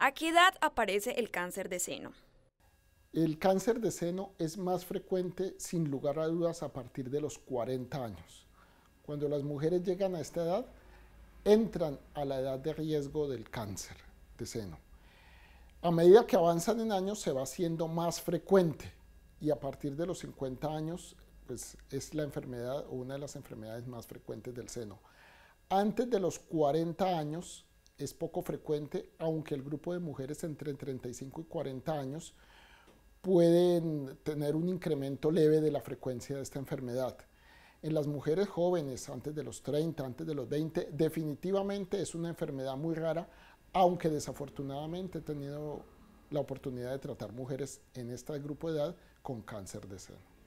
¿A qué edad aparece el cáncer de seno? El cáncer de seno es más frecuente, sin lugar a dudas, a partir de los 40 años. Cuando las mujeres llegan a esta edad, entran a la edad de riesgo del cáncer de seno. A medida que avanzan en años, se va haciendo más frecuente y a partir de los 50 años, pues es la enfermedad o una de las enfermedades más frecuentes del seno. Antes de los 40 años, es poco frecuente, aunque el grupo de mujeres entre 35 y 40 años pueden tener un incremento leve de la frecuencia de esta enfermedad. En las mujeres jóvenes, antes de los 30, antes de los 20, definitivamente es una enfermedad muy rara, aunque desafortunadamente he tenido la oportunidad de tratar mujeres en este grupo de edad con cáncer de seno.